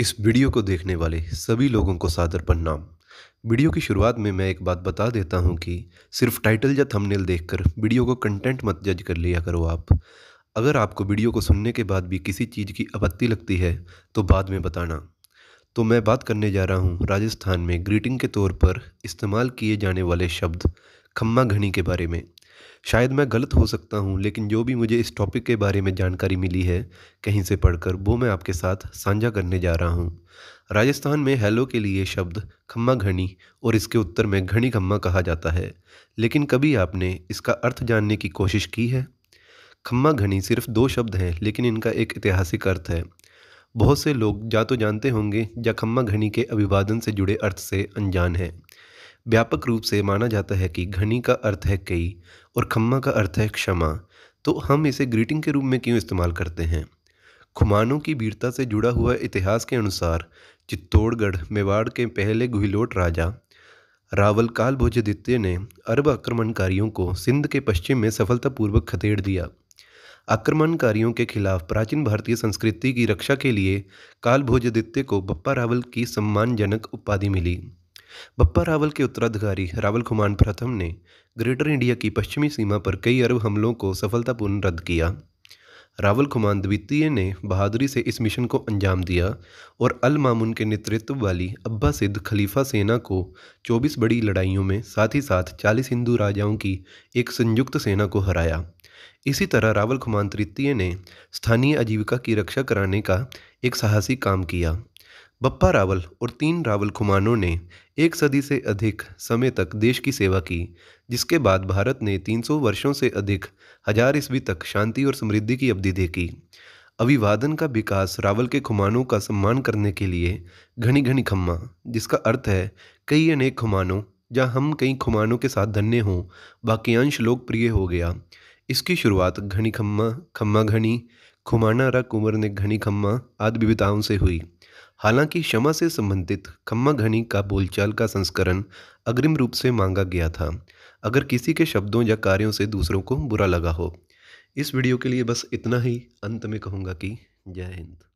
इस वीडियो को देखने वाले सभी लोगों को सादर प्रणाम वीडियो की शुरुआत में मैं एक बात बता देता हूँ कि सिर्फ टाइटल या थंबनेल देखकर वीडियो को कंटेंट मत जज कर लिया करो आप अगर आपको वीडियो को सुनने के बाद भी किसी चीज़ की आपत्ति लगती है तो बाद में बताना तो मैं बात करने जा रहा हूँ राजस्थान में ग्रीटिंग के तौर पर इस्तेमाल किए जाने वाले शब्द खम्मा घनी के बारे में शायद मैं गलत हो सकता हूँ लेकिन जो भी मुझे इस टॉपिक के बारे में जानकारी मिली है कहीं से पढ़कर वो मैं आपके साथ साझा करने जा रहा हूँ राजस्थान में हेलो के लिए शब्द खम्मा घनी और इसके उत्तर में घनी खम्मा कहा जाता है लेकिन कभी आपने इसका अर्थ जानने की कोशिश की है खम्मा घनी सिर्फ दो शब्द हैं लेकिन इनका एक ऐतिहासिक अर्थ है बहुत से लोग जा तो जानते होंगे या खम्मा घनी के अभिवादन से जुड़े अर्थ से अनजान हैं व्यापक रूप से माना जाता है कि घनी का अर्थ है कई और खम्मा का अर्थ है क्षमा तो हम इसे ग्रीटिंग के रूप में क्यों इस्तेमाल करते हैं खुमानों की वीरता से जुड़ा हुआ इतिहास के अनुसार चित्तौड़गढ़ मेवाड़ के पहले गुहिलोट राजा रावल भोजदित्य ने अरब आक्रमणकारियों को सिंध के पश्चिम में सफलतापूर्वक खदेड़ दिया आक्रमणकारियों के खिलाफ प्राचीन भारतीय संस्कृति की रक्षा के लिए काल भोजदित्य को बप्पा रावल की सम्मानजनक उपाधि मिली बप्पा रावल के उत्तराधिकारी रावल कुमार प्रथम ने ग्रेटर इंडिया की पश्चिमी सीमा पर कई अरब हमलों को सफलतापूर्ण रद्द किया रावल कुमार द्वितीय ने बहादुरी से इस मिशन को अंजाम दिया और अल मामून के नेतृत्व वाली अब्बा सिद्ध खलीफा सेना को 24 बड़ी लड़ाइयों में साथ ही साथ 40 हिंदू राजाओं की एक संयुक्त सेना को हराया इसी तरह रावल कुमार तृतीय ने स्थानीय आजीविका की रक्षा कराने का एक साहसी काम किया बप्पा रावल और तीन रावल खुमानों ने एक सदी से अधिक समय तक देश की सेवा की जिसके बाद भारत ने 300 वर्षों से अधिक हजार ईस्वी तक शांति और समृद्धि की अवधि देखी अभिवादन का विकास रावल के खुमानों का सम्मान करने के लिए घनी घनी खम्मा जिसका अर्थ है कई अनेक खुमानों जहाँ हम कई खुमानों के साथ धन्य हों वाक्यांश लोकप्रिय हो गया इसकी शुरुआत घनी खम्मा खम्मा घनी खुमाना रा कुंवर ने घनी खम्मा आदि विविधताओं से हुई हालांकि क्षमा से संबंधित खम्मा घनी का बोलचाल का संस्करण अग्रिम रूप से मांगा गया था अगर किसी के शब्दों या कार्यों से दूसरों को बुरा लगा हो इस वीडियो के लिए बस इतना ही अंत में कहूँगा कि जय हिंद